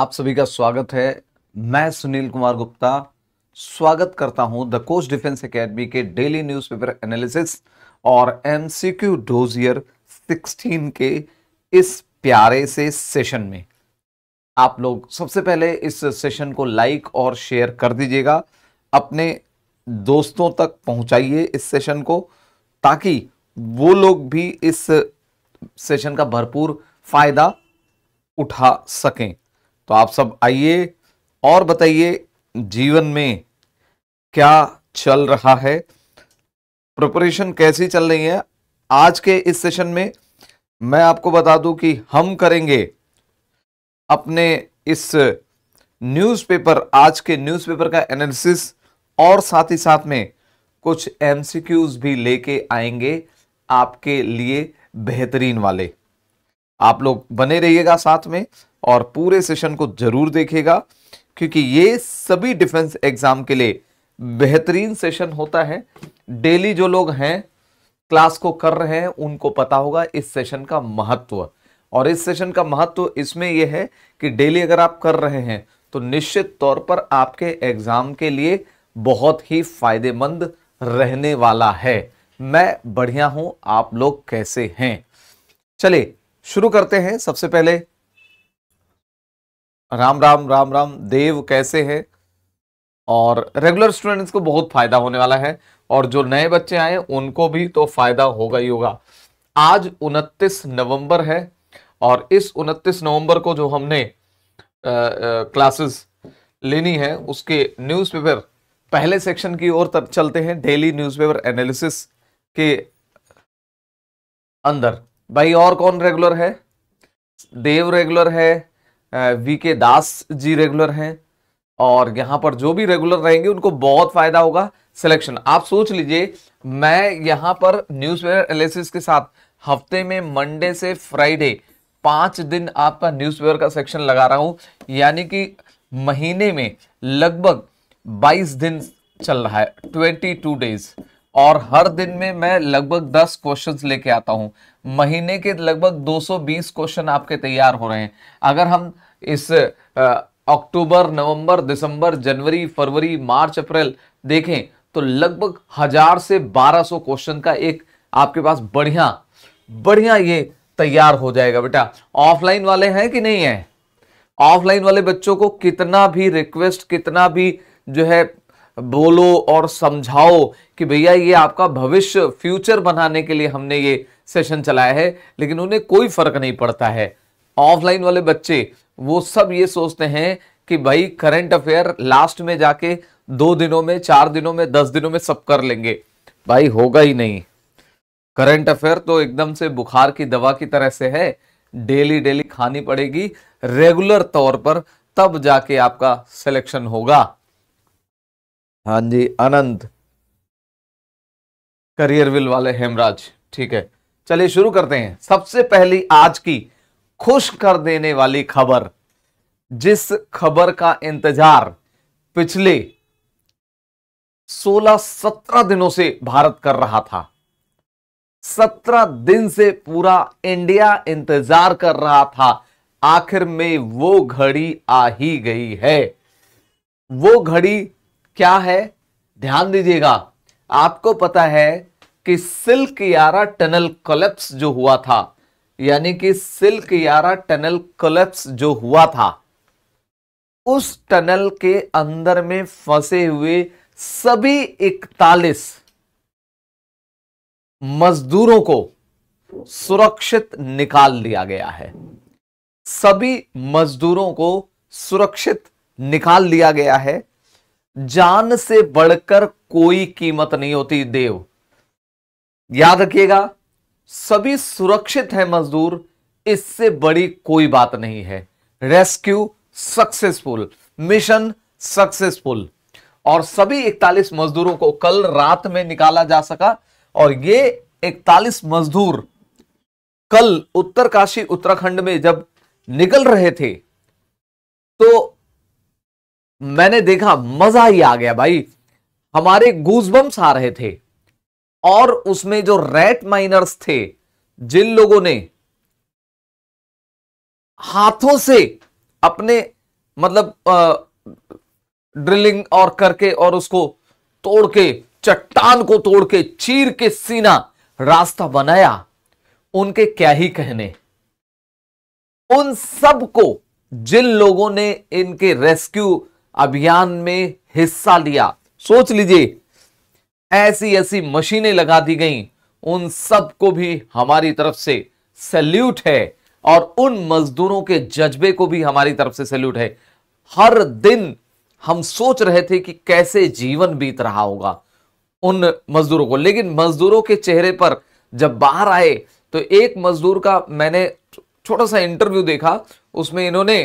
आप सभी का स्वागत है मैं सुनील कुमार गुप्ता स्वागत करता हूं द कोस्ट डिफेंस एकेडमी के डेली न्यूज़पेपर एनालिसिस और एमसीक्यू डोजियर 16 के इस प्यारे से सेशन में आप लोग सबसे पहले इस सेशन को लाइक और शेयर कर दीजिएगा अपने दोस्तों तक पहुंचाइए इस सेशन को ताकि वो लोग भी इस सेशन का भरपूर फायदा उठा सकें तो आप सब आइए और बताइए जीवन में क्या चल रहा है प्रिपरेशन कैसी चल रही है आज के इस सेशन में मैं आपको बता दूं कि हम करेंगे अपने इस न्यूज़पेपर आज के न्यूज़पेपर का एनालिसिस और साथ ही साथ में कुछ एमसीक्यूज भी लेके आएंगे आपके लिए बेहतरीन वाले आप लोग बने रहिएगा साथ में और पूरे सेशन को जरूर देखेगा क्योंकि ये सभी डिफेंस एग्जाम के लिए बेहतरीन सेशन होता है डेली जो लोग हैं क्लास को कर रहे हैं उनको पता होगा इस सेशन का महत्व और इस सेशन का महत्व इसमें यह है कि डेली अगर आप कर रहे हैं तो निश्चित तौर पर आपके एग्जाम के लिए बहुत ही फायदेमंद रहने वाला है मैं बढ़िया हूं आप लोग कैसे हैं चले शुरू करते हैं सबसे पहले राम राम राम राम देव कैसे हैं और रेगुलर स्टूडेंट्स को बहुत फायदा होने वाला है और जो नए बच्चे आए उनको भी तो फायदा होगा ही होगा आज 29 नवंबर है और इस 29 नवंबर को जो हमने क्लासेस लेनी है उसके न्यूज़पेपर पहले सेक्शन की ओर तब चलते हैं डेली न्यूज़पेपर एनालिसिस के अंदर भाई और कौन रेगुलर है देव रेगुलर है वी के दास जी रेगुलर हैं और यहाँ पर जो भी रेगुलर रहेंगे उनको बहुत फायदा होगा सिलेक्शन आप सोच लीजिए मैं यहाँ पर न्यूज एनालिसिस के साथ हफ्ते में मंडे से फ्राइडे पांच दिन आपका न्यूज का सेक्शन लगा रहा हूँ यानी कि महीने में लगभग 22 दिन चल रहा है 22 डेज और हर दिन में मैं लगभग 10 क्वेश्चंस लेके आता हूं महीने के लगभग 220 क्वेश्चन आपके तैयार हो रहे हैं अगर हम इस अक्टूबर नवंबर दिसंबर जनवरी फरवरी मार्च अप्रैल देखें तो लगभग हजार से 1200 क्वेश्चन का एक आपके पास बढ़िया बढ़िया ये तैयार हो जाएगा बेटा ऑफलाइन वाले हैं कि नहीं है ऑफलाइन वाले बच्चों को कितना भी रिक्वेस्ट कितना भी जो है बोलो और समझाओ कि भैया ये आपका भविष्य फ्यूचर बनाने के लिए हमने ये सेशन चलाया है लेकिन उन्हें कोई फर्क नहीं पड़ता है ऑफलाइन वाले बच्चे वो सब ये सोचते हैं कि भाई करंट अफेयर लास्ट में जाके दो दिनों में चार दिनों में दस दिनों में सब कर लेंगे भाई होगा ही नहीं करंट अफेयर तो एकदम से बुखार की दवा की तरह से है डेली डेली खानी पड़ेगी रेगुलर तौर पर तब जाके आपका सिलेक्शन होगा हाँ जी अनंत करियर विल वाले हेमराज ठीक है चलिए शुरू करते हैं सबसे पहली आज की खुश कर देने वाली खबर जिस खबर का इंतजार पिछले 16-17 दिनों से भारत कर रहा था 17 दिन से पूरा इंडिया इंतजार कर रहा था आखिर में वो घड़ी आ ही गई है वो घड़ी क्या है ध्यान दीजिएगा आपको पता है कि सिल्क यारा टनल कोलेप्स जो हुआ था यानी कि सिल्क यारा टनल कोलेप्स जो हुआ था उस टनल के अंदर में फंसे हुए सभी 41 मजदूरों को सुरक्षित निकाल लिया गया है सभी मजदूरों को सुरक्षित निकाल लिया गया है जान से बढ़कर कोई कीमत नहीं होती देव याद रखिएगा सभी सुरक्षित है मजदूर इससे बड़ी कोई बात नहीं है रेस्क्यू सक्सेसफुल मिशन सक्सेसफुल और सभी 41 मजदूरों को कल रात में निकाला जा सका और ये 41 मजदूर कल उत्तरकाशी उत्तराखंड में जब निकल रहे थे तो मैंने देखा मजा ही आ गया भाई हमारे गूजबम्स आ रहे थे और उसमें जो रेट माइनर्स थे जिन लोगों ने हाथों से अपने मतलब ड्रिलिंग और करके और उसको तोड़ के चट्टान को तोड़ के चीर के सीना रास्ता बनाया उनके क्या ही कहने उन सब को जिन लोगों ने इनके रेस्क्यू अभियान में हिस्सा लिया सोच लीजिए ऐसी ऐसी मशीनें लगा दी गई उन सब को भी हमारी तरफ से सैल्यूट है और उन मजदूरों के जज्बे को भी हमारी तरफ से सैल्यूट है हर दिन हम सोच रहे थे कि कैसे जीवन बीत रहा होगा उन मजदूरों को लेकिन मजदूरों के चेहरे पर जब बाहर आए तो एक मजदूर का मैंने छोटा सा इंटरव्यू देखा उसमें इन्होंने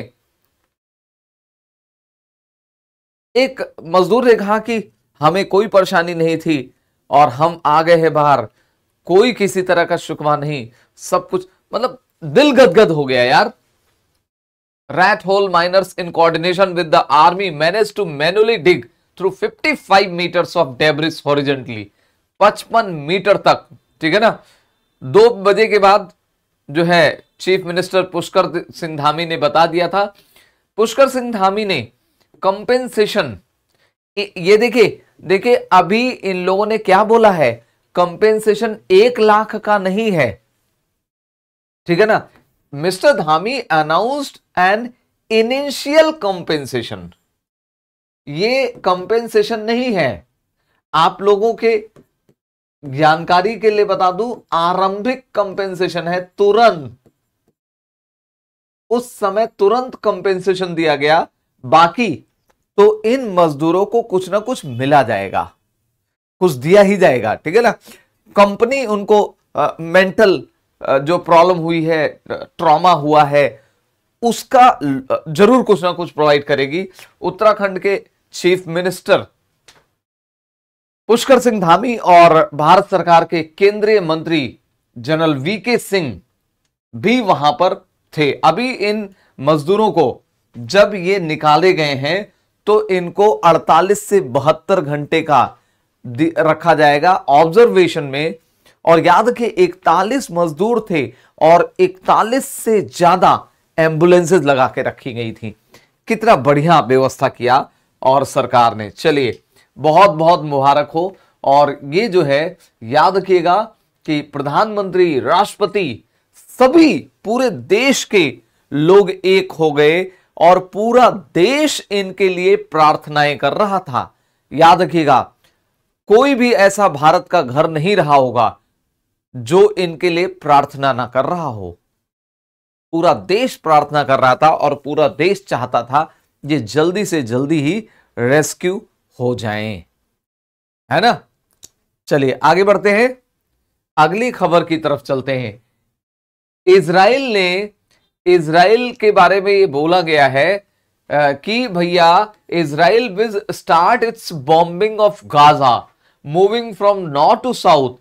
एक मजदूर ने कहा कि हमें कोई परेशानी नहीं थी और हम आ गए हैं बाहर कोई किसी तरह का शुकवा नहीं सब कुछ मतलब दिल गदगद हो गया यार rat hole miners in coordination with the army manage to manually dig through 55 metres of debris horizontally 55 metre तक ठीक है ना दो बजे के बाद जो है चीफ मिनिस्टर पुष्कर सिंह धामी ने बता दिया था पुष्कर सिंह धामी ने कंपेंसेशन ये देखिए देखिए अभी इन लोगों ने क्या बोला है कंपेंसेशन एक लाख का नहीं है ठीक है ना mister Dhami announced an initial compensation ये कंपेंसेशन नहीं है आप लोगों के जानकारी के लिए बता दूं आरंभिक कंपेंसेशन है तुरंत उस समय तुरंत कंपेंसेशन दिया गया बाकी तो इन मजदूरों को कुछ ना कुछ मिला जाएगा कुछ दिया ही जाएगा ठीक है ना कंपनी उनको आ, मेंटल आ, जो प्रॉब्लम हुई है ट्रॉमा हुआ है उसका जरूर कुछ ना कुछ प्रोवाइड करेगी उत्तराखंड के चीफ मिनिस्टर पुष्कर सिंह धामी और भारत सरकार के केंद्रीय मंत्री जनरल वी के सिंह भी वहां पर थे अभी इन मजदूरों को जब ये निकाले गए हैं तो इनको 48 से बहत्तर घंटे का रखा जाएगा ऑब्जर्वेशन में और याद के 41 मजदूर थे और 41 से ज्यादा एम्बुलेंसेज लगा के रखी गई थी कितना बढ़िया व्यवस्था किया और सरकार ने चलिए बहुत बहुत मुबारक हो और ये जो है याद रखिएगा कि प्रधानमंत्री राष्ट्रपति सभी पूरे देश के लोग एक हो गए और पूरा देश इनके लिए प्रार्थनाएं कर रहा था याद रखिएगा कोई भी ऐसा भारत का घर नहीं रहा होगा जो इनके लिए प्रार्थना ना कर रहा हो पूरा देश प्रार्थना कर रहा था और पूरा देश चाहता था ये जल्दी से जल्दी ही रेस्क्यू हो जाएं है ना चलिए आगे बढ़ते हैं अगली खबर की तरफ चलते हैं इसराइल ने इसराइल के बारे में ये बोला गया है कि भैया Israel was start its bombing of Gaza moving from north to south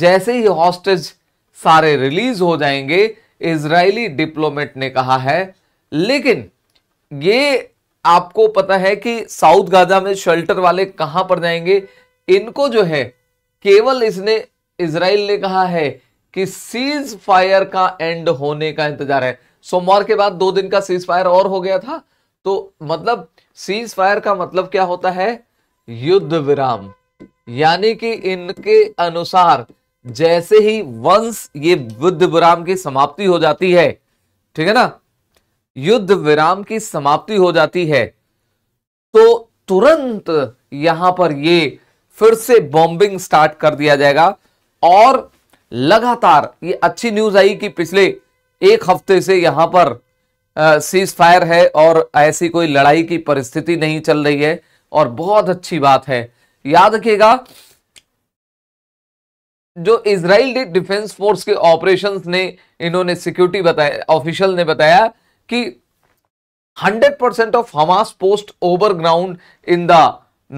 जैसे ही हॉस्टेज सारे रिलीज हो जाएंगे इसराइली डिप्लोमेट ने कहा है लेकिन ये आपको पता है कि साउथ गाजा में शेल्टर वाले कहां पर जाएंगे इनको जो है केवल इसने इसराइल ने कहा है कि सीज फायर का एंड होने का इंतजार है सोमवार के बाद दो दिन का सीज फायर और हो गया था तो मतलब सीज फायर का मतलब क्या होता है युद्ध विराम यानी कि इनके अनुसार जैसे ही वंश ये युद्ध विराम की समाप्ति हो जाती है ठीक है ना युद्ध विराम की समाप्ति हो जाती है तो तुरंत यहां पर ये फिर से बॉम्बिंग स्टार्ट कर दिया जाएगा और लगातार ये अच्छी न्यूज आई कि पिछले एक हफ्ते से यहां पर सीज फायर है और ऐसी कोई लड़ाई की परिस्थिति नहीं चल रही है और बहुत अच्छी बात है याद रखिएगा जो इसराइल डिफेंस फोर्स के ऑपरेशंस ने इन्होंने सिक्योरिटी बताया ऑफिशियल ने बताया कि 100% percent of Hamas post over ground in the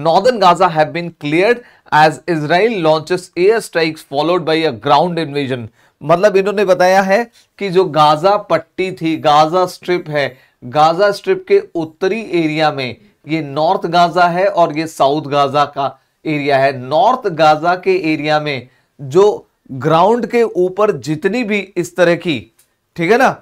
northern Gaza have been clear as Israel launches air strikes followed by a ground invasion मतलब इन्होंने बताया है कि जो गाजा पट्टी थी गाजा स्ट्रिप है गाजा स्ट्रिप के उत्तरी एरिया में ये नॉर्थ गाजा है और ये साउथ गाजा का एरिया है नॉर्थ गाजा के एरिया में जो ग्राउंड के ऊपर जितनी भी इस तरह की ठीक है ना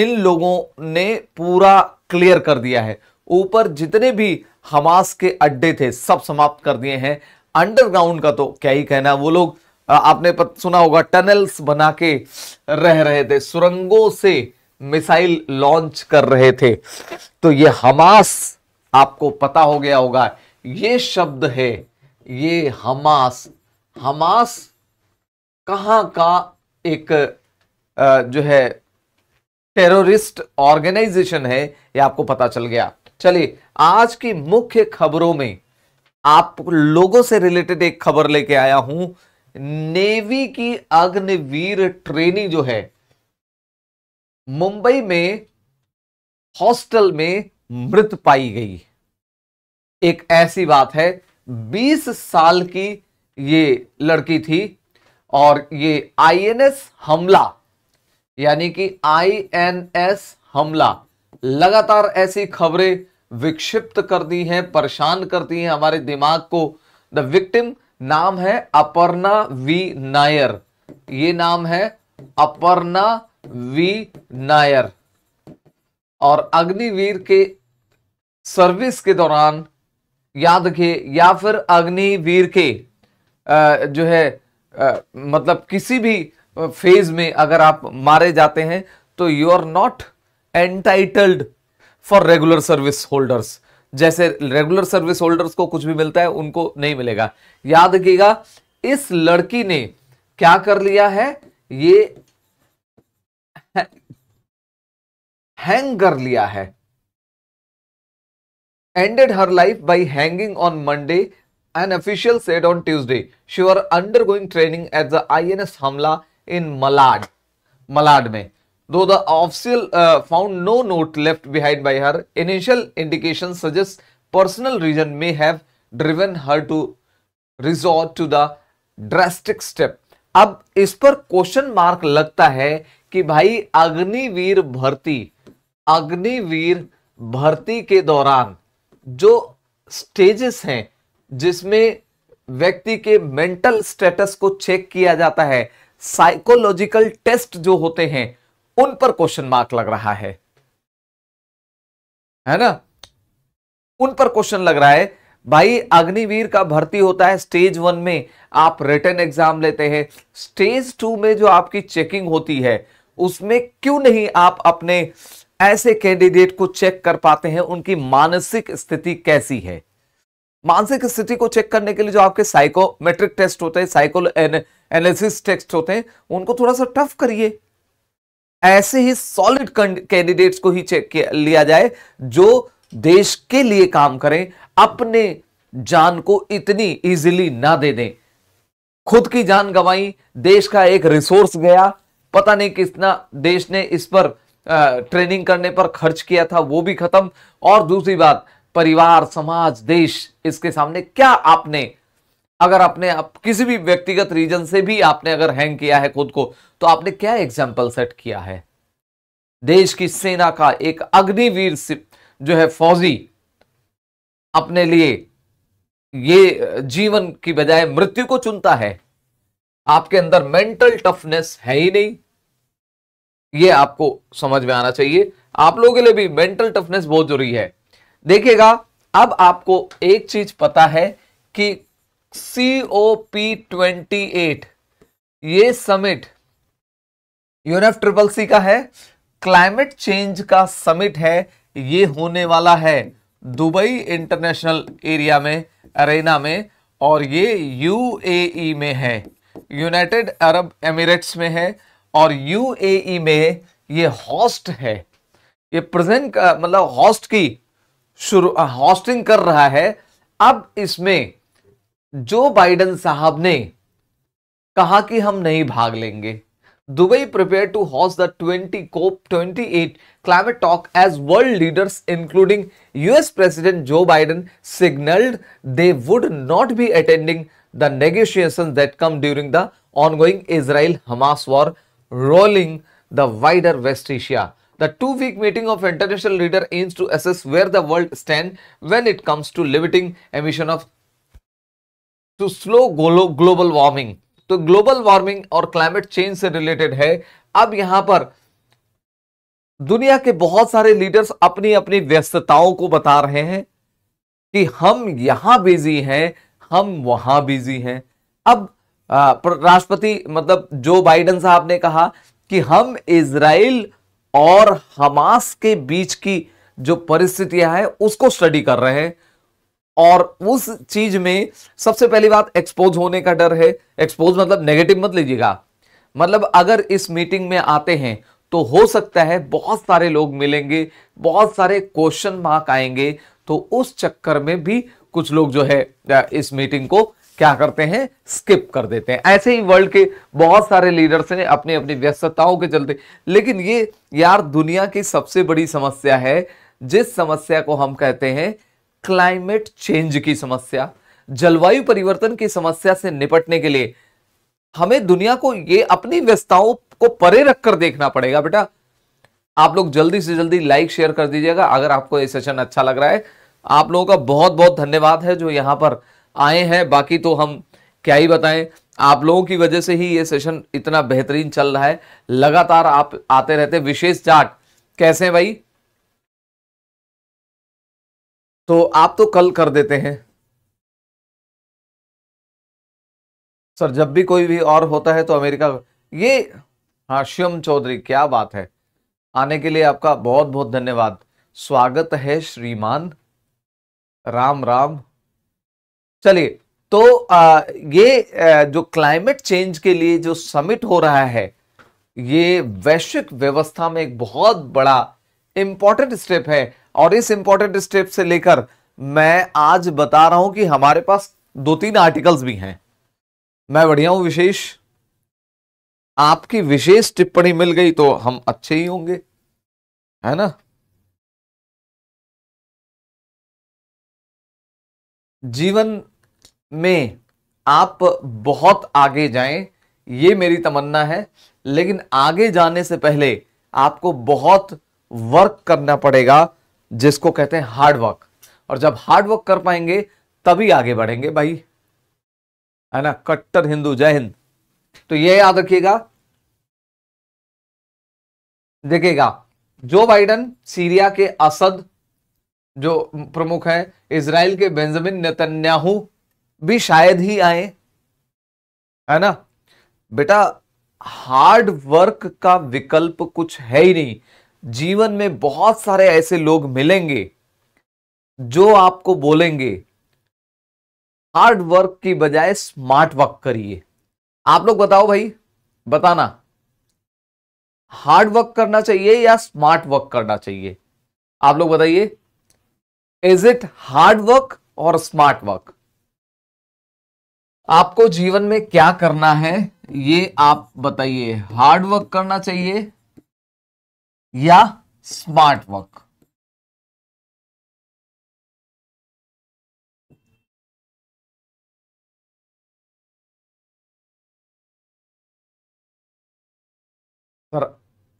इन लोगों ने पूरा क्लियर कर दिया है ऊपर जितने भी हमास के अड्डे थे सब समाप्त कर दिए हैं अंडरग्राउंड का तो क्या ही कहना वो लोग आपने सुना होगा टनल्स बना के रह रहे थे सुरंगों से मिसाइल लॉन्च कर रहे थे तो ये हमास आपको पता हो गया होगा ये शब्द है ये हमास हमास कहा का एक जो है टेररिस्ट ऑर्गेनाइजेशन है ये आपको पता चल गया चलिए आज की मुख्य खबरों में आप लोगों से रिलेटेड एक खबर लेके आया हूं नेवी की अग्निवीर ट्रेनिंग जो है मुंबई में हॉस्टल में मृत पाई गई एक ऐसी बात है 20 साल की ये लड़की थी और ये आईएनएस हमला यानी कि आईएनएस हमला लगातार ऐसी खबरें विक्षिप्त करती हैं परेशान करती हैं हमारे दिमाग को द विक्टिम नाम है अपर्णा वी नायर ये नाम है अपर्णा वी नायर और अग्निवीर के सर्विस के दौरान याद रखिए या फिर अग्निवीर के जो है मतलब किसी भी फेज में अगर आप मारे जाते हैं तो you are not entitled for regular service holders जैसे रेगुलर सर्विस होल्डर्स को कुछ भी मिलता है उनको नहीं मिलेगा याद रखिएगा इस लड़की ने क्या कर लिया है ये हैंग कर लिया है ended her life by hanging on Monday an official said on Tuesday she undergoing training at the I N S Hamla in Malad Malad में though the official uh, found no note left behind by her, initial indications suggest personal reason may have driven her to resort to the drastic step. अब इस पर question mark लगता है कि भाई अग्निवीर भर्ती अग्निवीर भर्ती के दौरान जो स्टेजेस हैं जिसमें व्यक्ति के मेंटल स्टेटस को चेक किया जाता है साइकोलॉजिकल टेस्ट जो होते हैं उन पर क्वेश्चन मार्क लग रहा है है ना उन पर क्वेश्चन लग रहा है भाई अग्निवीर का भर्ती होता है स्टेज वन में आप रिटर्न एग्जाम लेते हैं स्टेज टू में जो आपकी चेकिंग होती है उसमें क्यों नहीं आप अपने ऐसे कैंडिडेट को चेक कर पाते हैं उनकी मानसिक स्थिति कैसी है मानसिक स्थिति को चेक करने के लिए जो आपके साइकोमेट्रिक टेस्ट होते हैं साइको एनालिसिस टेस्ट होते हैं उनको थोड़ा सा टफ करिए ऐसे ही सॉलिड कैंडिडेट्स को ही चेक लिया जाए जो देश के लिए काम करें अपने जान को इतनी इजीली ना दे दें खुद की जान गंवाई देश का एक रिसोर्स गया पता नहीं कितना देश ने इस पर ट्रेनिंग करने पर खर्च किया था वो भी खत्म और दूसरी बात परिवार समाज देश इसके सामने क्या आपने अगर आपने आप किसी भी व्यक्तिगत रीजन से भी आपने अगर हैंग किया है खुद को तो आपने क्या एग्जाम्पल सेट किया है देश की सेना का एक अग्निवीर जो है फौजी अपने लिए ये जीवन की बजाय मृत्यु को चुनता है आपके अंदर मेंटल टफनेस है ही नहीं ये आपको समझ में आना चाहिए आप लोगों के लिए भी मेंटल टफनेस बहुत जरूरी है देखिएगा अब आपको एक चीज पता है कि C O P twenty eight ये समिट यूएनएफ ट्रिपल सी का है क्लाइमेट चेंज का समिट है ये होने वाला है दुबई इंटरनेशनल एरिया में अरेना में और ये यूएई e में है यूनाइटेड अरब एमिरेट्स में है और यूएई e में ये हॉस्ट है ये प्रेजेंट मतलब हॉस्ट की शुरू हॉस्टिंग कर रहा है अब इसमें जो बाइडन साहब ने कहा कि हम नहीं भाग लेंगे Dubai prepare to host the twenty COP twenty eight climate talk as world leaders including US president Joe Biden signalled they would not be attending the negotiation that come during the ongoing Israel Hamas war rolling the wider West Asia the two week meeting of international leader aims to assess where the world stand when it comes to limiting emission of to slow global warming तो global warming और climate change से related है अब यहां पर दुनिया के बहुत सारे लीडर्स अपनी अपनी व्यस्तताओं को बता रहे हैं कि हम यहां बिजी हैं हम वहां बिजी हैं अब राष्ट्रपति मतलब जो बाइडन साहब ने कहा कि हम इसराइल और हमास के बीच की जो परिस्थितियां हैं उसको स्टडी कर रहे हैं और उस चीज में सबसे पहली बात एक्सपोज होने का डर है एक्सपोज मतलब नेगेटिव मत लीजिएगा मतलब अगर इस मीटिंग में आते हैं तो हो सकता है बहुत सारे लोग मिलेंगे बहुत सारे क्वेश्चन मार्क आएंगे तो उस चक्कर में भी कुछ लोग जो है इस मीटिंग को क्या करते हैं स्किप कर देते हैं ऐसे ही वर्ल्ड के बहुत सारे लीडर्स हैं अपनी अपनी व्यस्तताओं के चलते लेकिन ये यार दुनिया की सबसे बड़ी समस्या है जिस समस्या को हम कहते हैं क्लाइमेट चेंज की समस्या जलवायु परिवर्तन की समस्या से निपटने के लिए हमें दुनिया को ये अपनी व्यवस्थाओं को परे रखकर देखना पड़ेगा बेटा आप लोग जल्दी से जल्दी लाइक शेयर कर दीजिएगा अगर आपको ये सेशन अच्छा लग रहा है आप लोगों का बहुत बहुत धन्यवाद है जो यहाँ पर आए हैं बाकी तो हम क्या ही बताएं आप लोगों की वजह से ही ये सेशन इतना बेहतरीन चल रहा है लगातार आप आते रहते विशेष जाट कैसे हैं भाई तो आप तो कल कर देते हैं सर जब भी कोई भी और होता है तो अमेरिका ये हाँ, शिवम चौधरी क्या बात है आने के लिए आपका बहुत बहुत धन्यवाद स्वागत है श्रीमान राम राम चलिए तो आ, ये आ, जो क्लाइमेट चेंज के लिए जो समिट हो रहा है ये वैश्विक व्यवस्था में एक बहुत बड़ा इंपॉर्टेंट स्टेप है और इस इंपॉर्टेंट स्टेप से लेकर मैं आज बता रहा हूं कि हमारे पास दो तीन आर्टिकल्स भी हैं मैं बढ़िया हूं विशेष आपकी विशेष टिप्पणी मिल गई तो हम अच्छे ही होंगे है ना जीवन में आप बहुत आगे जाएं ये मेरी तमन्ना है लेकिन आगे जाने से पहले आपको बहुत वर्क करना पड़ेगा जिसको कहते हैं हार्ड वर्क और जब हार्ड वर्क कर पाएंगे तभी आगे बढ़ेंगे भाई है ना कट्टर हिंदू जय हिंद तो ये याद रखिएगा देखिएगा जो बाइडन सीरिया के असद जो प्रमुख है इसराइल के बेंजामिन नेतन्याहू भी शायद ही आए है ना बेटा हार्ड वर्क का विकल्प कुछ है ही नहीं जीवन में बहुत सारे ऐसे लोग मिलेंगे जो आपको बोलेंगे हार्ड वर्क की बजाय स्मार्ट वर्क करिए आप लोग बताओ भाई बताना हार्ड वर्क करना चाहिए या स्मार्ट वर्क करना चाहिए आप लोग बताइए इज इट हार्ड वर्क और स्मार्ट वर्क आपको जीवन में क्या करना है ये आप बताइए हार्ड वर्क करना चाहिए या स्मार्ट वर्क सर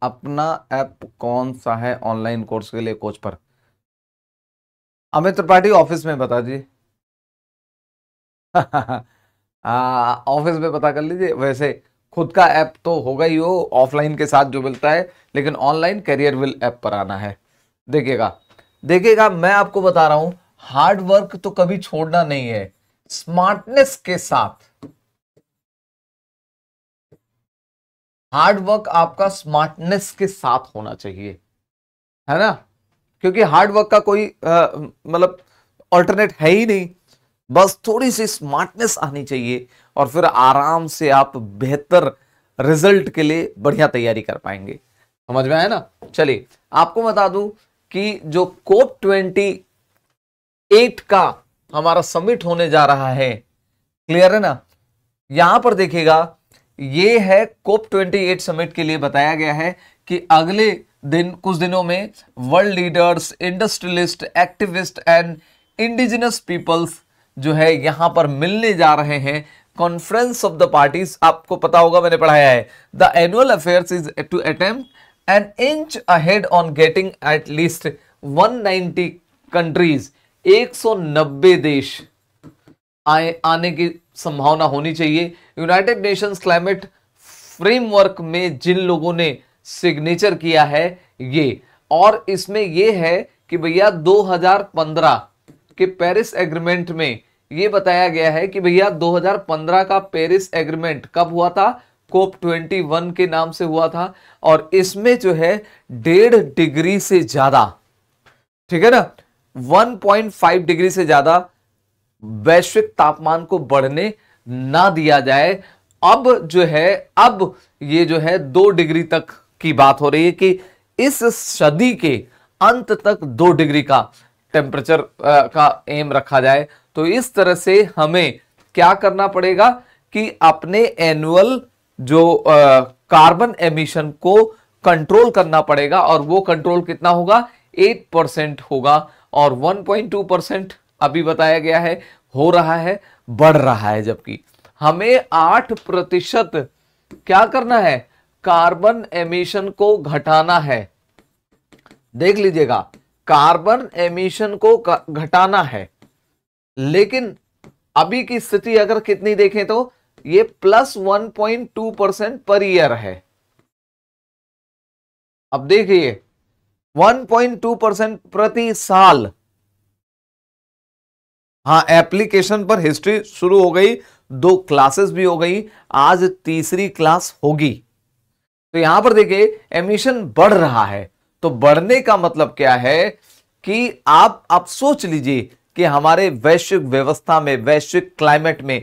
अपना ऐप कौन सा है ऑनलाइन कोर्स के लिए कोच पर अमित त्रिपाठी ऑफिस में बता दीजिए हाँ, ऑफिस में पता कर लीजिए वैसे खुद का ऐप तो होगा ही हो ऑफलाइन के साथ जो मिलता है लेकिन ऑनलाइन करियर विल ऐप पर आना है देखिएगा देखिएगा मैं आपको बता रहा हूं हार्ड वर्क तो कभी छोड़ना नहीं है स्मार्टनेस के साथ हार्ड वर्क आपका स्मार्टनेस के साथ होना चाहिए है ना क्योंकि हार्ड वर्क का कोई मतलब ऑल्टरनेट है ही नहीं बस थोड़ी सी स्मार्टनेस आनी चाहिए और फिर आराम से आप बेहतर रिजल्ट के लिए बढ़िया तैयारी कर पाएंगे समझ में आया ना चलिए आपको बता दूं कि जो कोप ट्वेंटी एट का हमारा समिट होने जा रहा है क्लियर है ना यहां पर देखिएगा ये है कोप ट्वेंटी एट समिट के लिए बताया गया है कि अगले दिन कुछ दिनों में world leaders industrialist activist and indigenous peoples जो है यहां पर मिलने जा रहे हैं कॉन्फ्रेंस ऑफ द पार्टीज आपको पता होगा मैंने पढ़ाया है the annual affairs is to attempt an inch ahead on getting at least 190 countries 190 देश आए आने की संभावना होनी चाहिए यूनाइटेड नेशंस क्लाइमेट फ्रेमवर्क में जिन लोगों ने सिग्नेचर किया है ये और इसमें ये है कि भैया 2015 के पेरिस एग्रीमेंट में ये बताया गया है कि भैया 2015 का पेरिस एग्रीमेंट कब हुआ था कोप 21 के नाम से हुआ था और इसमें जो है डेढ़ डिग्री से ज्यादा ठीक है ना 1.5 डिग्री से ज्यादा वैश्विक तापमान को बढ़ने ना दिया जाए अब जो है अब ये जो है दो डिग्री तक की बात हो रही है कि इस सदी के अंत तक दो डिग्री का टेम्परेचर uh, का एम रखा जाए तो इस तरह से हमें क्या करना पड़ेगा कि अपने एनुअल जो कार्बन uh, एमिशन को कंट्रोल करना पड़ेगा और वो कंट्रोल कितना होगा एट परसेंट होगा और वन पॉइंट टू परसेंट अभी बताया गया है हो रहा है बढ़ रहा है जबकि हमें आठ प्रतिशत क्या करना है कार्बन एमिशन को घटाना है देख लीजिएगा कार्बन एमिशन को घटाना है लेकिन अभी की स्थिति अगर कितनी देखें तो ये plus one point two percent per year है अब देखिए 1.2 परसेंट प्रति साल हाँ एप्लीकेशन पर हिस्ट्री शुरू हो गई दो क्लासेस भी हो गई आज तीसरी क्लास होगी तो यहां पर देखिए एमिशन बढ़ रहा है तो बढ़ने का मतलब क्या है कि आप आप सोच लीजिए कि हमारे वैश्विक व्यवस्था में वैश्विक क्लाइमेट में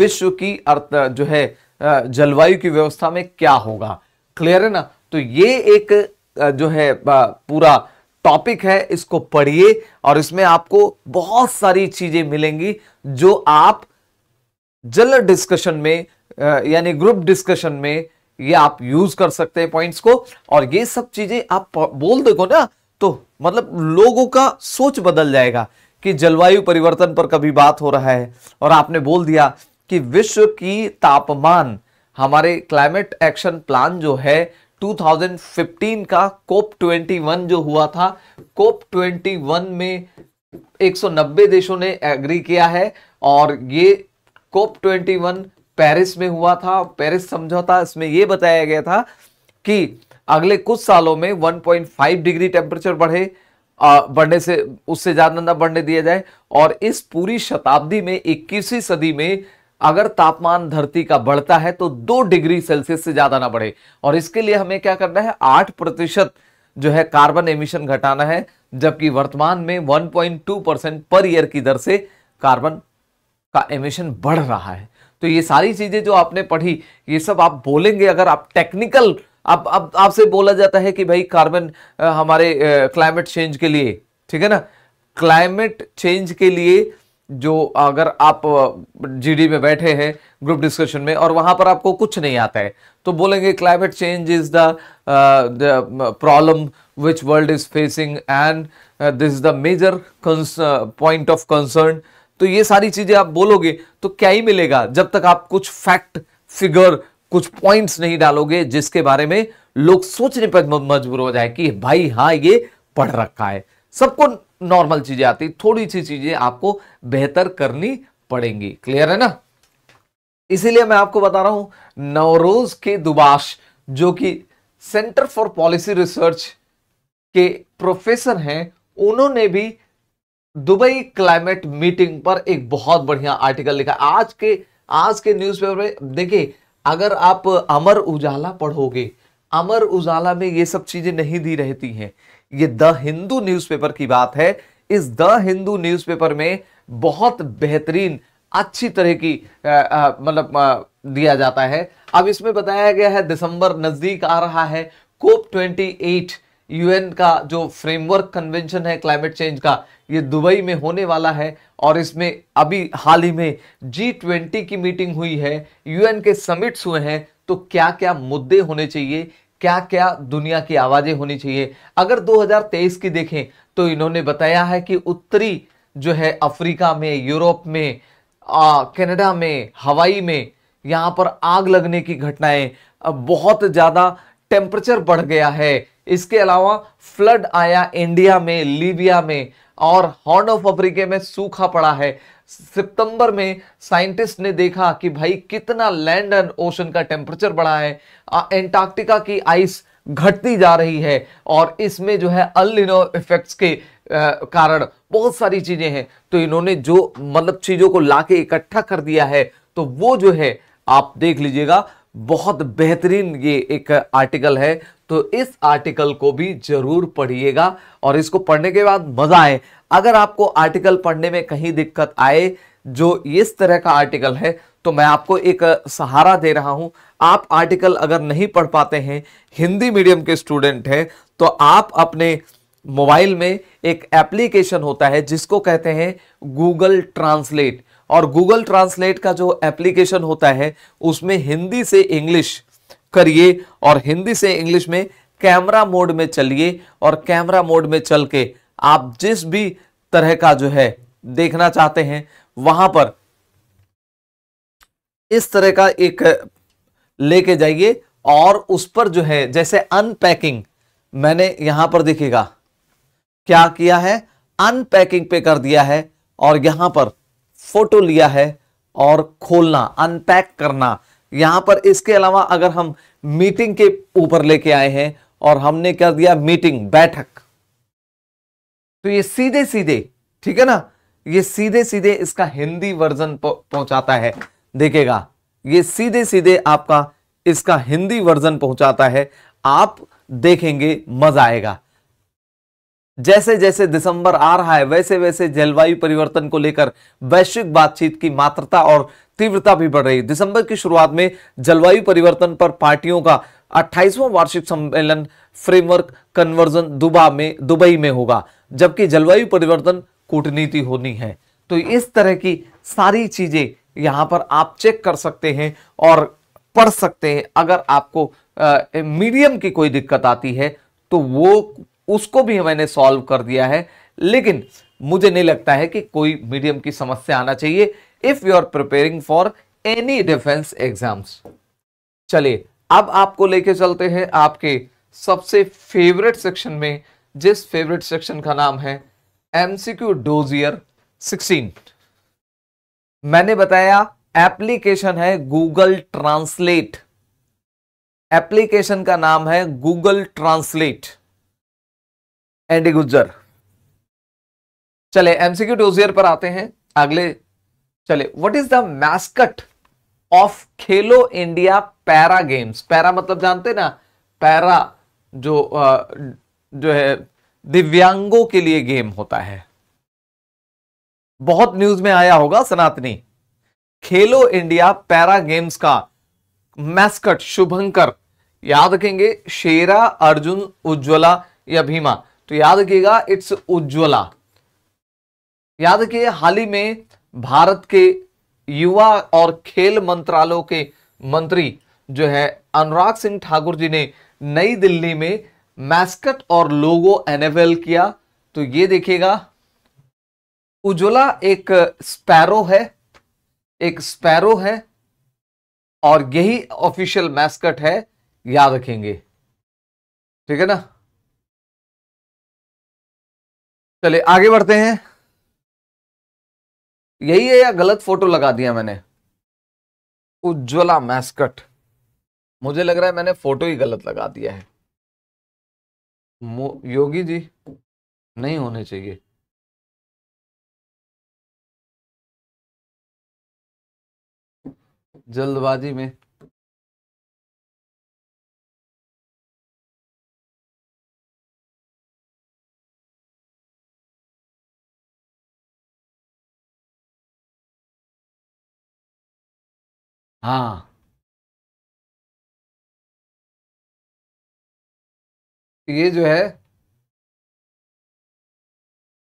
विश्व की अर्थ जो है जलवायु की व्यवस्था में क्या होगा क्लियर है ना तो ये एक जो है पूरा टॉपिक है इसको पढ़िए और इसमें आपको बहुत सारी चीजें मिलेंगी जो आप जल डिस्कशन में यानी ग्रुप डिस्कशन में ये आप यूज कर सकते हैं पॉइंट्स को और ये सब चीजें आप बोल देखो ना तो मतलब लोगों का सोच बदल जाएगा कि जलवायु परिवर्तन पर कभी बात हो रहा है और आपने बोल दिया कि विश्व की तापमान हमारे क्लाइमेट एक्शन प्लान जो है 2015 का कोप 21 जो हुआ था कोप 21 में 190 देशों ने एग्री किया है और ये कोप 21 पेरिस में हुआ था पेरिस समझौता इसमें यह बताया गया था कि अगले कुछ सालों में 1.5 डिग्री टेम्परेचर बढ़े आ, बढ़ने से उससे ज़्यादा ना बढ़ने दिया जाए और इस पूरी शताब्दी में इक्कीसवीं सदी में अगर तापमान धरती का बढ़ता है तो दो डिग्री सेल्सियस से ज़्यादा ना बढ़े और इसके लिए हमें क्या करना है आठ प्रतिशत जो है कार्बन एमिशन घटाना है जबकि वर्तमान में 1.2 परसेंट पर ईयर की दर से कार्बन का एमिशन बढ़ रहा है तो ये सारी चीज़ें जो आपने पढ़ी ये सब आप बोलेंगे अगर आप टेक्निकल आप अब आपसे बोला जाता है कि भाई कार्बन हमारे क्लाइमेट चेंज के लिए ठीक है ना क्लाइमेट चेंज के लिए जो अगर आप जीडी में बैठे हैं ग्रुप डिस्कशन में और वहां पर आपको कुछ नहीं आता है तो बोलेंगे climate change is the problem which world is facing and this is the major point of concern तो ये सारी चीजें आप बोलोगे तो क्या ही मिलेगा जब तक आप कुछ फैक्ट फिगर कुछ पॉइंट्स नहीं डालोगे जिसके बारे में लोग सोचने पर मजबूर हो जाए कि भाई हाँ ये पढ़ रखा है सबको नॉर्मल चीजें आती थोड़ी सी चीजें आपको बेहतर करनी पड़ेंगी क्लियर है ना इसीलिए मैं आपको बता रहा हूं नवरोज के दुबाश जो कि सेंटर फॉर पॉलिसी रिसर्च के प्रोफेसर हैं उन्होंने भी दुबई क्लाइमेट मीटिंग पर एक बहुत बढ़िया आर्टिकल लिखा आज के आज के न्यूज़पेपर में देखिए अगर आप अमर उजाला पढ़ोगे अमर उजाला में ये सब चीजें नहीं दी रहती हैं ये द हिंदू न्यूज़पेपर की बात है इस द हिंदू न्यूज़पेपर में बहुत बेहतरीन अच्छी तरह की मतलब दिया जाता है अब इसमें बताया गया है दिसंबर नज़दीक आ रहा है कोप ट्वेंटी एट यूएन का जो फ्रेमवर्क कन्वेंशन है क्लाइमेट चेंज का ये दुबई में होने वाला है और इसमें अभी हाल ही में जी ट्वेंटी की मीटिंग हुई है यूएन के समिट्स हुए हैं तो क्या क्या मुद्दे होने चाहिए क्या क्या दुनिया की आवाज़ें होनी चाहिए अगर 2023 की देखें तो इन्होंने बताया है कि उत्तरी जो है अफ्रीका में यूरोप में कनाडा में हवाई में यहाँ पर आग लगने की घटनाएं बहुत ज़्यादा टेम्परेचर बढ़ गया है इसके अलावा फ्लड आया इंडिया में लीबिया में और हॉर्न ऑफ अफ्रीके में सूखा पड़ा है सितंबर में साइंटिस्ट ने देखा कि भाई कितना लैंड एंड ओशन का टेम्परेचर बढ़ा है एंटार्क्टिका की आइस घटती जा रही है और इसमें जो है अलिनो इफेक्ट्स के आ, कारण बहुत सारी चीज़ें हैं तो इन्होंने जो मतलब चीज़ों को लाके इकट्ठा कर दिया है तो वो जो है आप देख लीजिएगा बहुत बेहतरीन ये एक आर्टिकल है तो इस आर्टिकल को भी जरूर पढ़िएगा और इसको पढ़ने के बाद मजा आए अगर आपको आर्टिकल पढ़ने में कहीं दिक्कत आए जो इस तरह का आर्टिकल है तो मैं आपको एक सहारा दे रहा हूं आप आर्टिकल अगर नहीं पढ़ पाते हैं हिंदी मीडियम के स्टूडेंट हैं तो आप अपने मोबाइल में एक एप्लीकेशन होता है जिसको कहते हैं गूगल ट्रांसलेट और गूगल ट्रांसलेट का जो एप्लीकेशन होता है उसमें हिंदी से इंग्लिश करिए और हिंदी से इंग्लिश में कैमरा मोड में चलिए और कैमरा मोड में चल के आप जिस भी तरह का जो है देखना चाहते हैं वहां पर इस तरह का एक लेके जाइए और उस पर जो है जैसे अनपैकिंग मैंने यहां पर देखिएगा क्या किया है अनपैकिंग पे कर दिया है और यहां पर फोटो लिया है और खोलना अनपैक करना यहां पर इसके अलावा अगर हम मीटिंग के ऊपर लेके आए हैं और हमने कर दिया मीटिंग बैठक तो ये सीधे सीधे ठीक है ना ये सीधे सीधे इसका हिंदी वर्जन पहुंचाता है देखेगा ये सीधे सीधे आपका इसका हिंदी वर्जन पहुंचाता है आप देखेंगे मजा आएगा जैसे जैसे दिसंबर आ रहा है वैसे वैसे जलवायु परिवर्तन को लेकर वैश्विक बातचीत की मात्रता और तीव्रता भी बढ़ रही है दिसंबर की शुरुआत में जलवायु परिवर्तन पर पार्टियों का 28वां वार्षिक सम्मेलन फ्रेमवर्क कन्वर्जन दुबा में दुबई में होगा जबकि जलवायु परिवर्तन कूटनीति होनी है तो इस तरह की सारी चीजें यहां पर आप चेक कर सकते हैं और पढ़ सकते हैं अगर आपको मीडियम की कोई दिक्कत आती है तो वो उसको भी मैंने सॉल्व कर दिया है लेकिन मुझे नहीं लगता है कि कोई मीडियम की समस्या आना चाहिए if you are preparing for any defence exams चलिए अब आपको लेके चलते हैं आपके सबसे फेवरेट सेक्शन में जिस फेवरेट सेक्शन का नाम है एमसीक्यू डोजियर 16 मैंने बताया एप्लीकेशन है गूगल ट्रांसलेट एप्लीकेशन का नाम है गूगल ट्रांसलेट एंडी गुज्जर चले एमसीक्यू डोजियर पर आते हैं अगले चले what is the mascot of Khelo India para games para मतलब जानते ना पैरा जो आ, जो है दिव्यांगों के लिए गेम होता है बहुत न्यूज में आया होगा सनातनी खेलो इंडिया पैरा गेम्स का मैस्कट शुभंकर याद रखेंगे शेरा अर्जुन उज्ज्वला या भीमा तो याद रखिएगा इट्स उज्ज्वला याद रखिए हाल ही में भारत के युवा और खेल मंत्रालयों के मंत्री जो है अनुराग सिंह ठाकुर जी ने नई दिल्ली में मैस्कट और लोगो एनेबल किया तो ये देखिएगा उज्ज्वला एक स्पैरो है एक स्पैरो है और यही ऑफिशियल मैस्कट है याद रखेंगे ठीक है ना चले आगे बढ़ते हैं यही है या गलत फोटो लगा दिया मैंने उज्ज्वला मैस्कट मुझे लग रहा है मैंने फोटो ही गलत लगा दिया है योगी जी नहीं होने चाहिए जल्दबाजी में हाँ ये जो है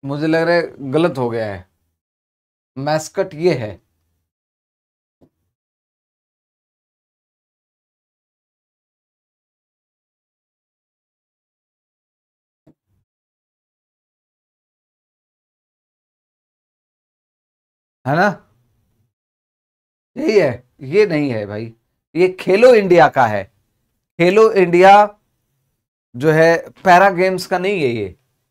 मुझे लग रहा है गलत हो गया है मैस्कट ये है है ना यही है ये नहीं है भाई ये खेलो इंडिया का है खेलो इंडिया जो है पैरा गेम्स का नहीं है ये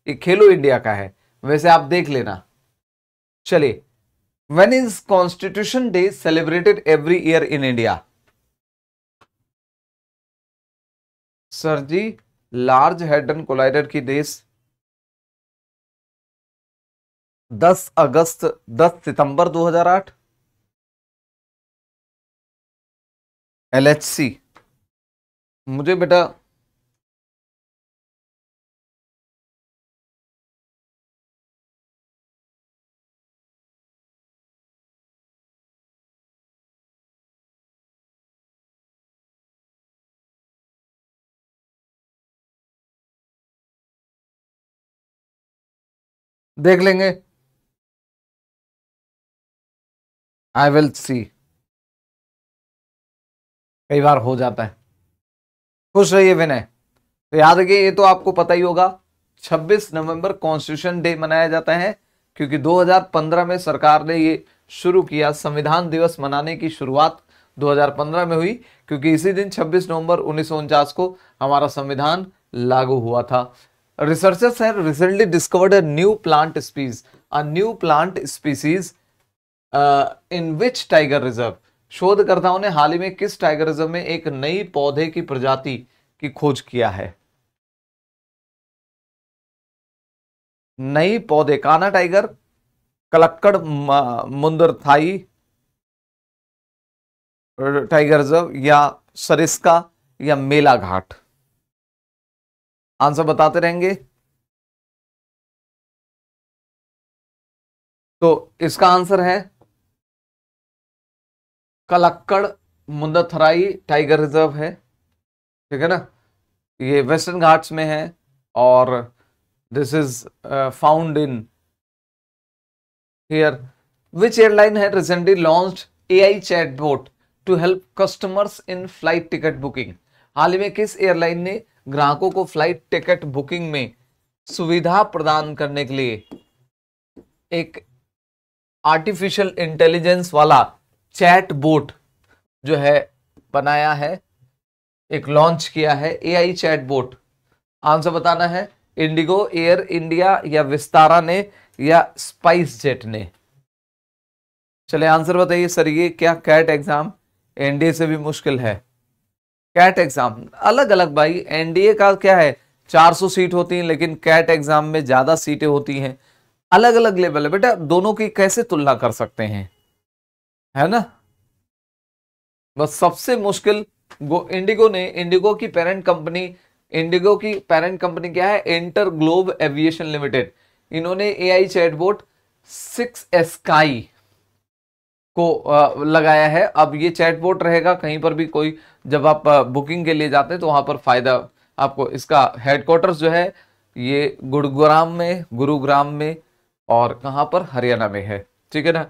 ये खेलो इंडिया का है वैसे आप देख लेना चलिए when is constitution day celebrated every year in India sir ji large हेड एंड कोलाइडर की देश 10 अगस्त 10 सितंबर 2008 एल एच सी मुझे बेटा देख लेंगे आई विल सी कई बार हो जाता है खुश रहिए विनय तो याद रखिए ये तो आपको पता ही होगा 26 नवंबर कॉन्स्टिट्यूशन डे मनाया जाता है क्योंकि 2015 में सरकार ने ये शुरू किया संविधान दिवस मनाने की शुरुआत 2015 में हुई क्योंकि इसी दिन 26 नवंबर उन्नीस को हमारा संविधान लागू हुआ था रिसर्चर्स है recently discovered a new plant species a new plant species in which tiger reserve शोधकर्ताओं ने हाल ही में किस टाइगर रिजर्व में एक नई पौधे की प्रजाति की खोज किया है नई पौधे काना tiger Kalakkad Mundanthurai tiger reserve या सरिस्का या मेला घाट आंसर बताते रहेंगे तो इसका आंसर है कलक्कड़ मुंदाथराई टाइगर रिजर्व है ठीक है ना ये वेस्टर्न घाट्स में है और this is found in airline है recently launch A I chat bot to help customers in flight ticket booking हाल ही में किस एयरलाइन ने ग्राहकों को फ्लाइट टिकट बुकिंग में सुविधा प्रदान करने के लिए एक आर्टिफिशियल इंटेलिजेंस वाला चैट बोट जो है बनाया है एक लॉन्च किया है एआई चैट बोट आंसर बताना है इंडिगो एयर इंडिया या विस्तारा ने या स्पाइस जेट ने चले आंसर बताइए सर ये क्या कैट एग्जाम एनडीए से भी मुश्किल है कैट एग्जाम अलग अलग भाई एनडीए का क्या है 400 सीट होती हैं लेकिन कैट एग्जाम में ज्यादा सीटें होती हैं अलग अलग लेवल है बेटा दोनों की कैसे तुलना कर सकते हैं है ना बस सबसे मुश्किल इंडिगो ने इंडिगो की पेरेंट कंपनी इंडिगो की पेरेंट कंपनी क्या है इंटर ग्लोब एविएशन लिमिटेड इन्होंने एआई चैटबोट सिक्स एस्काई को लगाया है अब ये चैटबोट रहेगा कहीं पर भी कोई जब आप बुकिंग के लिए जाते हैं तो वहां पर फ़ायदा आपको इसका हेडक्वार्टर्स जो है ये गुरुग्राम में गुरुग्राम में और कहां पर हरियाणा में है ठीक है ना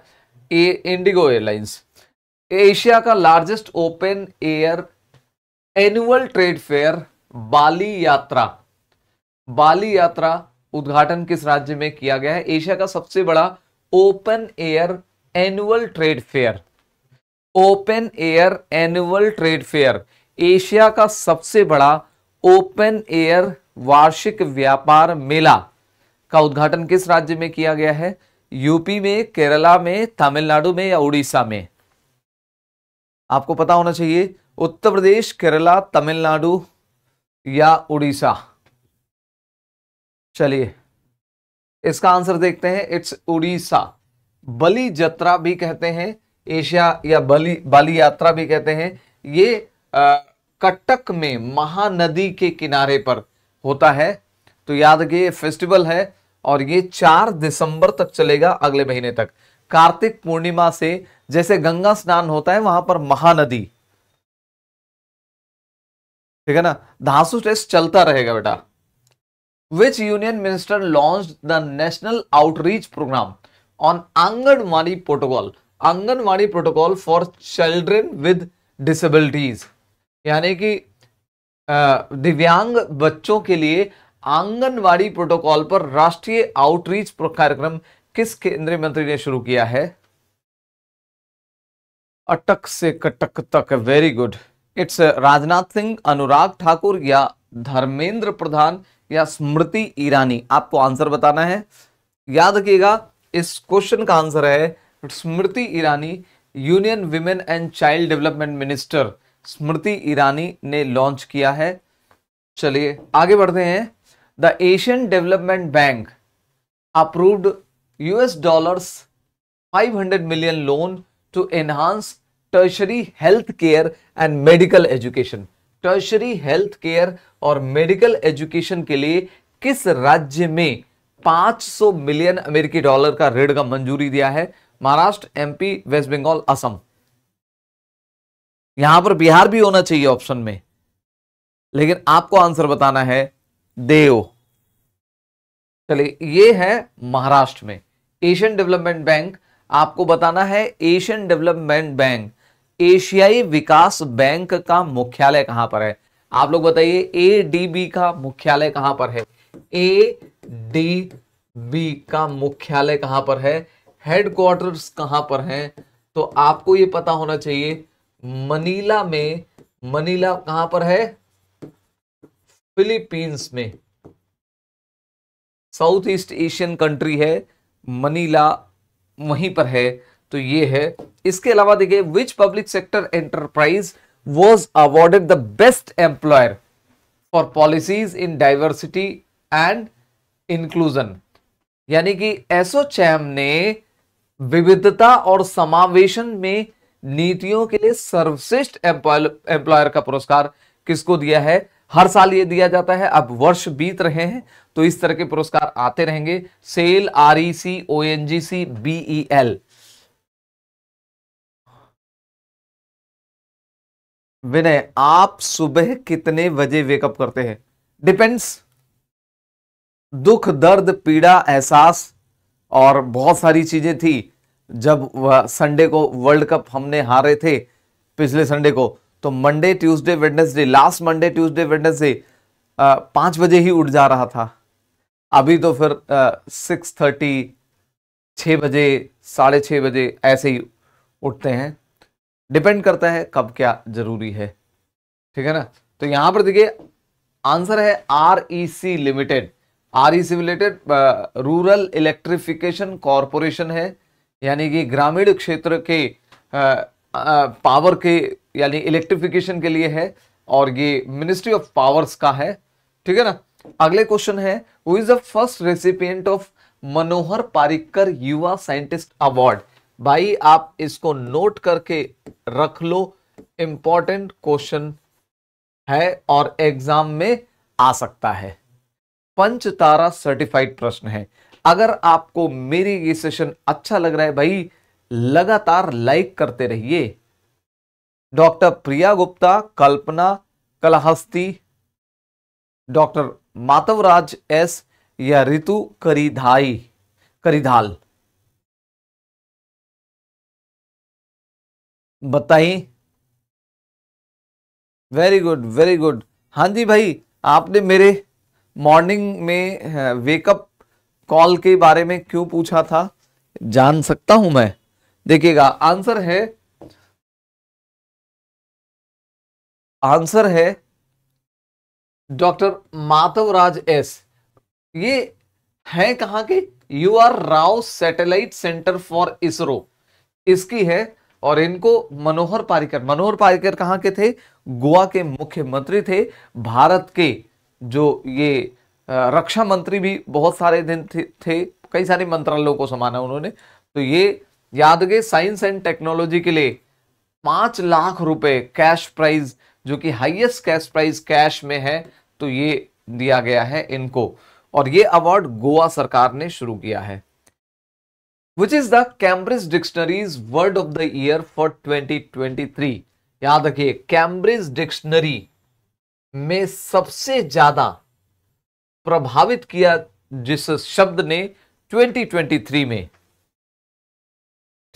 इंडिगो एयरलाइंस एशिया का largest open air annual trade fair Bali Yatra Bali यात्रा उद्घाटन किस राज्य में किया गया है एशिया का सबसे बड़ा open air annual trade fair open air annual trade fair Asia का सबसे बड़ा ओपन एयर वार्षिक व्यापार मेला का उद्घाटन किस राज्य में किया गया है यूपी में केरला में तमिलनाडु में या उड़ीसा में आपको पता होना चाहिए उत्तर प्रदेश केरला तमिलनाडु या उड़ीसा चलिए इसका आंसर देखते हैं इट्स उड़ीसा बलि जत्रा भी कहते हैं एशिया या बलि बाली यात्रा भी कहते हैं ये आ, कटक में महानदी के किनारे पर होता है तो याद रखिए फेस्टिवल है और ये चार दिसंबर तक चलेगा अगले महीने तक कार्तिक पूर्णिमा से जैसे गंगा स्नान होता है वहां पर महानदी ठीक है ना धासु टेस्ट चलता रहेगा बेटा which union minister launch the national outreach programme on anganwadi protocol anganwadi protocol for children with disabilities यानी कि दिव्यांग बच्चों के लिए आंगनवाड़ी प्रोटोकॉल पर राष्ट्रीय आउटरीच कार्यक्रम किस केंद्रीय मंत्री ने शुरू किया है अटक से कटक तक very good it's Rajnath Singh Anurag Thakur या धर्मेंद्र प्रधान या स्मृति ईरानी आपको आंसर बताना है याद रखिएगा इस क्वेश्चन का आंसर है Smriti Irani union women and child development minister Smriti Irani ने लॉन्च किया है चलिए आगे बढ़ते हैं the Asian development bank approved US dollars 500 million loan to enhance tertiary health care and medical education tertiary health care और मेडिकल एजुकेशन के लिए किस राज्य में 500 मिलियन अमेरिकी डॉलर का ऋण का मंजूरी दिया है महाराष्ट्र एमपी वेस्ट बंगाल असम यहां पर बिहार भी होना चाहिए ऑप्शन में लेकिन आपको आंसर बताना है देव चलिए ये है महाराष्ट्र में एशियन डेवलपमेंट बैंक आपको बताना है एशियन डेवलपमेंट बैंक एशियाई विकास बैंक का मुख्यालय कहां पर है आप लोग बताइए ए डी बी का मुख्यालय कहां पर है ए डी बी का मुख्यालय कहां पर है हेडक्वार्टर्स कहां पर है तो आपको ये पता होना चाहिए मनीला में मनीला कहां पर है फिलीपींस में साउथ ईस्ट एशियन कंट्री है मनीला वहीं पर है तो ये है इसके अलावा देखिए which public sector enterprise was awarded the best employer for policies in diversity and inclusion यानी कि एसोचैम ने विविधता और समावेशन में नीतियों के लिए सर्वश्रेष्ठ एम्प्लॉयर का पुरस्कार किसको दिया है हर साल ये दिया जाता है अब वर्ष बीत रहे हैं तो इस तरह के पुरस्कार आते रहेंगे SAIL R E C O N G C B E L Vinay आप सुबह कितने बजे वेकअप करते हैं डिपेंड्स दुख दर्द पीड़ा एहसास और बहुत सारी चीजें थी जब संडे को वर्ल्ड कप हमने हारे थे पिछले संडे को तो Monday Tuesday Wednesday last Monday Tuesday Wednesday पांच बजे ही उठ जा रहा था अभी तो फिर सिक्स थर्टी छः बजे साढ़े छः बजे ऐसे ही उठते हैं डिपेंड करता है कब क्या जरूरी है ठीक है ना तो यहां पर देखिए आंसर है R E C limited R E C related rural electrification corporation है यानी कि ग्रामीण क्षेत्र के पावर के यानी इलेक्ट्रिफिकेशन के लिए है और ये मिनिस्ट्री ऑफ पावर्स का है ठीक है ना अगले क्वेश्चन है वो is the first recipient of Manohar Parrikar Yuva scientist award भाई आप इसको नोट करके रख लो इंपॉर्टेंट क्वेश्चन है और एग्जाम में आ सकता है पंच तारा सर्टिफाइड प्रश्न है अगर आपको मेरी ये सेशन अच्छा लग रहा है भाई लगातार लाइक करते रहिए doctor Priya Gupta Kalpana Kalahasti doctor Madhavraj S या ऋतु करीधाई करीधाल बताइए वेरी गुड वेरी गुड हाँ जी भाई आपने मेरे मॉर्निंग में वेकअप कॉल के बारे में क्यों पूछा था जान सकता हूं मैं देखिएगा आंसर है आंसर है डॉक्टर माधवराज एस ये है कहां के U R Rao satellite centre for ISRO इसकी है और इनको मनोहर पारिकर मनोहर पारिकर कहाँ के थे गोवा के मुख्यमंत्री थे भारत के जो ये रक्षा मंत्री भी बहुत सारे दिन थे, थे कई सारे मंत्रालयों को संभाला उन्होंने तो ये यादगे साइंस एंड टेक्नोलॉजी के लिए पांच लाख रुपए कैश प्राइज जो कि हाईएस्ट कैश प्राइज कैश में है तो ये दिया गया है इनको और ये अवार्ड गोवा सरकार ने शुरू किया है which is the Cambridge dictionary's word of the year for 2023 याद रखिए कैम्ब्रिज डिक्शनरी में सबसे ज्यादा प्रभावित किया जिस शब्द ने 2023 में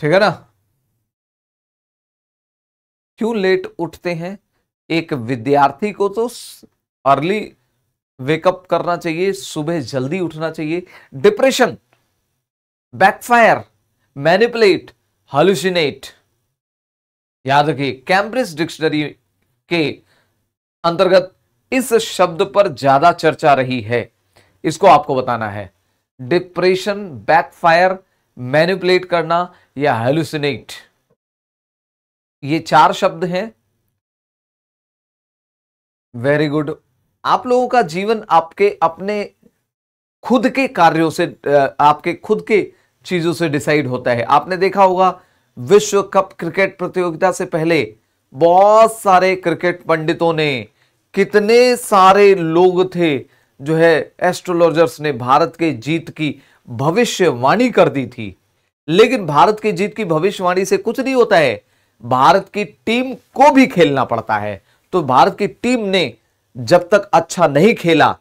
ठीक है ना क्यों लेट उठते हैं एक विद्यार्थी को तो अर्ली वेकअप करना चाहिए सुबह जल्दी उठना चाहिए डिप्रेशन बैकफायर मैनिपुलेट हलुसिनेट याद रखिए कैम्ब्रिज डिक्शनरी के अंतर्गत इस शब्द पर ज्यादा चर्चा रही है इसको आपको बताना है डिप्रेशन बैकफायर मैनिपुलेट करना या हेलुसिनेट ये चार शब्द हैं वेरी गुड आप लोगों का जीवन आपके अपने खुद के कार्यों से आपके खुद के चीजों से डिसाइड होता है आपने देखा होगा विश्व कप क्रिकेट प्रतियोगिता से पहले बहुत सारे क्रिकेट पंडितों ने कितने सारे लोग थे जो है एस्ट्रोलॉजर्स ने भारत के जीत की भविष्यवाणी कर दी थी लेकिन भारत की जीत की भविष्यवाणी से कुछ नहीं होता है भारत की टीम को भी खेलना पड़ता है तो भारत की टीम ने जब तक अच्छा नहीं खेला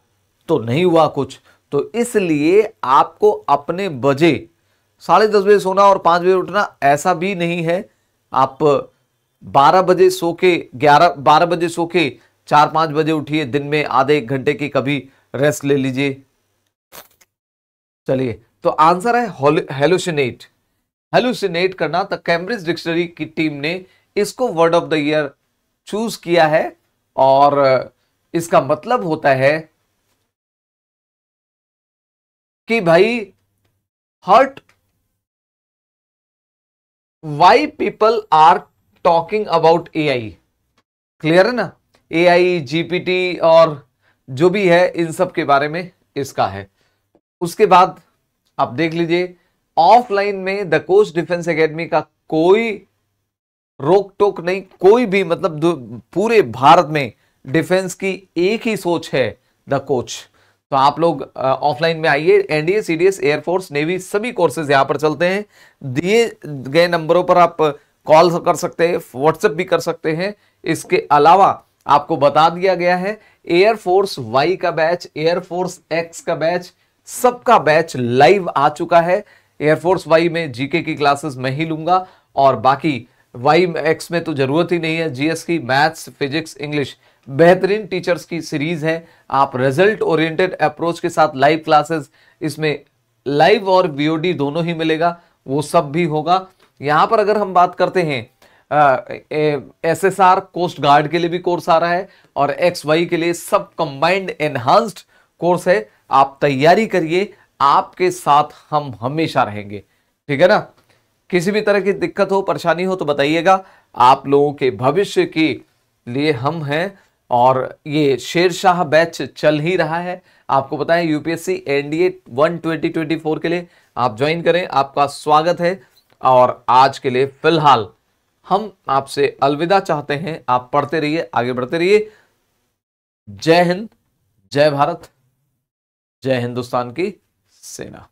तो नहीं हुआ कुछ तो इसलिए आपको अपने बजे साढ़े दस बजे सोना और पांच बजे उठना ऐसा भी नहीं है आप बारह बजे सो के ग्यारह बारह बजे सो के चार पांच बजे उठिए दिन में आधे एक घंटे की कभी रेस्ट ले लीजिए चलिए तो आंसर है हेलुसिनेट हेलुसिनेट करना तो कैम्ब्रिज डिक्शनरी की टीम ने इसको word of the year choose किया है और इसका मतलब होता है कि भाई hurt why people are talking about A I clear है ना ए आई जीपीटी और जो भी है इन सब के बारे में इसका है उसके बाद आप देख लीजिए ऑफलाइन में द कोच डिफेंस एकेडमी का कोई रोक टोक नहीं कोई भी मतलब पूरे भारत में डिफेंस की एक ही सोच है द कोच तो आप लोग ऑफलाइन में आइए एनडीए सीडीएस एयरफोर्स नेवी सभी कोर्सेज यहां पर चलते हैं दिए गए नंबरों पर आप कॉल कर सकते हैं व्हाट्सएप भी कर सकते हैं इसके अलावा आपको बता दिया गया है एयरफोर्स वाई का बैच एयरफोर्स एक्स का बैच सबका बैच लाइव आ चुका है एयरफोर्स वाई में जीके की क्लासेस मैं ही लूंगा और बाकी वाई एक्स में तो ज़रूरत ही नहीं है जीएस की मैथ्स फिजिक्स इंग्लिश बेहतरीन टीचर्स की सीरीज़ है आप रिजल्ट ओरिएंटेड अप्रोच के साथ लाइव क्लासेस इसमें लाइव और वीओडी दोनों ही मिलेगा वो सब भी होगा यहां पर अगर हम बात करते हैं S S R coast guard के लिए भी कोर्स आ रहा है और एक्स वाई के लिए सब कंबाइंड एनहांस्ड कोर्स है आप तैयारी करिए आपके साथ हम हमेशा रहेंगे ठीक है ना किसी भी तरह की दिक्कत हो परेशानी हो तो बताइएगा आप लोगों के भविष्य के लिए हम हैं और ये शेरशाह बैच चल ही रहा है आपको बताएं UPSC NDA one twenty twenty four के लिए आप ज्वाइन करें आपका स्वागत है और आज के लिए फिलहाल हम आपसे अलविदा चाहते हैं आप पढ़ते रहिए आगे बढ़ते रहिए जय हिंद जय भारत जय हिंदुस्तान की सेना